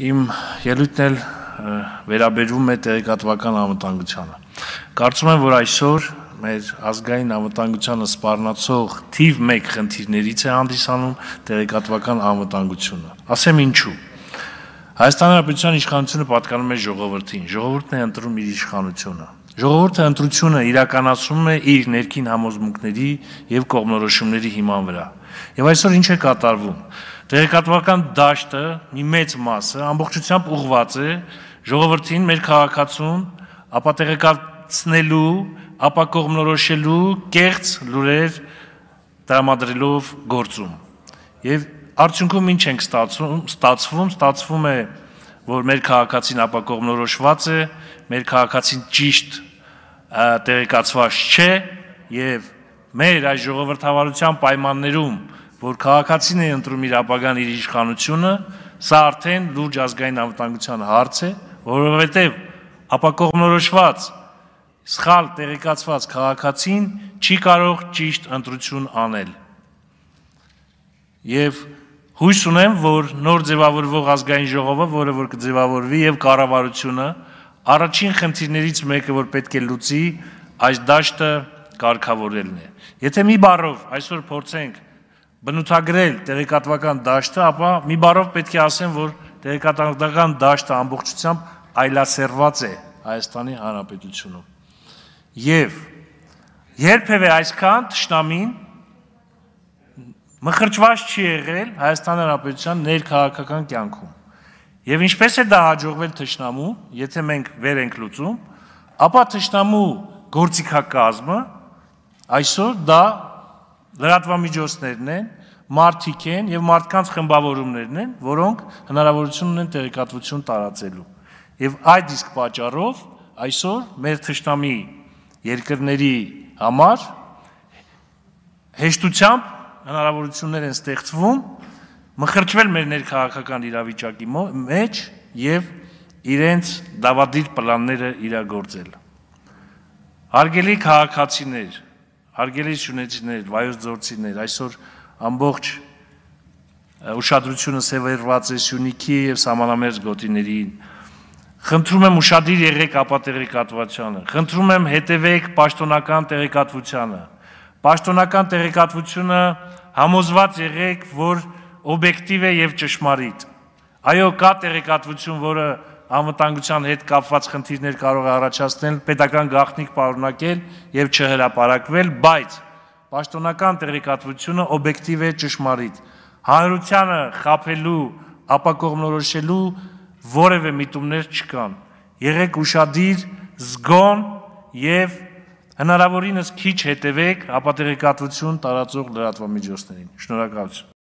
Իմ ելույթն էլ վերաբերվում է տեղեկատվական անվտանգությանը։ Կարծում եմ, որ այսօր մեր ազգային անվտանգությանը սպառնացող թիվ 1 խնդիրներից է հանդիսանում տեղեկատվական անվտանգությունը։ Ասեմ ինչու։ Հայաստան Հանրապետության իշխանությունը պատկանում է ժողովրդին։ Ժողովուրդն է ընտրում իր իշխանությունը։ Ժողովուրդը ընտրությունը իրականացնում է իր ներքին համոզմունքների եւ կողմնորոշումների հիման վրա։ Եվ այսօր ինչ է կատարվում։ Տեղեկատվական դաշտը մի մեծ մասը ամբողջությամբ ուղված է ժողովրդին մեր քաղաքացուն ապատեղեկացնելու, ապակողմնորոշելու կեղծ լուրեր դրամադրելով գործում։ Եվ արդյունքում ինչ ենք ստացում, ստացվում, ստացվում է, որ մեր քաղաքացին ապակողմնորոշված է, մեր քաղաքացին ճիշտ տեղեկացված չէ եւ մեր այս ժողովրդավարության պայմաններում որ քաղաքացին է ընտրում իր ապագան իր իշխանությունը, սա արդեն լուրջ ազգային անվտանգության հարց է, որովհետև ապակողմնորոշված սխալ տեղեկացված քաղաքացին չի կարող ճիշտ ընտրություն անել։ Եվ հույս ունեմ, որ նոր ձևավորվող ազգային ժողովը, որը որ կձևավորվի եւ կառավարությունը, առաջին խնդիրներից մեկը, որ պետք է լուծի, այս դաշտը կարգավորելն է։ Եթե մի բառով այսօր փորձենք բնութագրել տեղեկատվական դաշտը, ապա մի բառով պետք է ասեմ, որ տեղեկատվական դաշտը ամբողջությամբ այլասերված է Հայաստանի Հանրապետությունում։ Եվ երբևէ այսքան ճշնամին մխրճված չի եղել Հայաստան Հանրապետության ներքաղաքական կյանքում։ Եվ ինչպես է դա հաջողվել ճշնամու, եթե մենք վեր ենք լուծում, ապա ճշնամու գործիքակազմը այսօր դա լրատվամիջոցներն են, մարդիկ են եւ մարդկանց խմբավորումներն են, որոնք հնարավորություն ունեն տեղեկատվություն տարածելու։ Եվ այդ իսկ պատճառով այսօր մեր ճշտամի երկրների համար հեշտությամբ հնարավորություններ են ստեղծվում մխրճվել մեր ներքաղաքական իրավիճակի մեջ եւ իրենց դավադիր պլանները իրագործել։ Հարգելի քաղաքացիներ, հարգելի շունեցիներ, վայոց ձորցիներ, այսօր ամբողջ ուշադրությունը սևերված է Սյունիքի եւ Սամանամերձ գոտիներին։ Խնդրում եմ ուշադիր եղեք ապատեղեկատվությանը։ Խնդրում եմ հետևեք պաշտոնական տեղեկատվությանը։ Պաշտոնական տեղեկատվությունը համոզված եղեք, որ օբյեկտիվ է եւ ճշմարիտ։ Այո, կա տեղեկատվություն, որը անվտանգության հետ կապված խնդիրներ կարող է առաջացնել, պետական գաղտնիք պարունակել եւ չհրապարակվել, բայց պաշտոնական տեղեկատվությունը օբյեկտիվ է ճշմարիտ։ Հանրությանը խაფելու, ապակողմնորոշելու որևէ միտումներ չկան։ Եղեք ուրախadir, զգոն եւ հնարավորինս քիչ հետևեք ապատեղեկատվություն տարածող լրատվամիջոցներին։ Շնորհակալություն։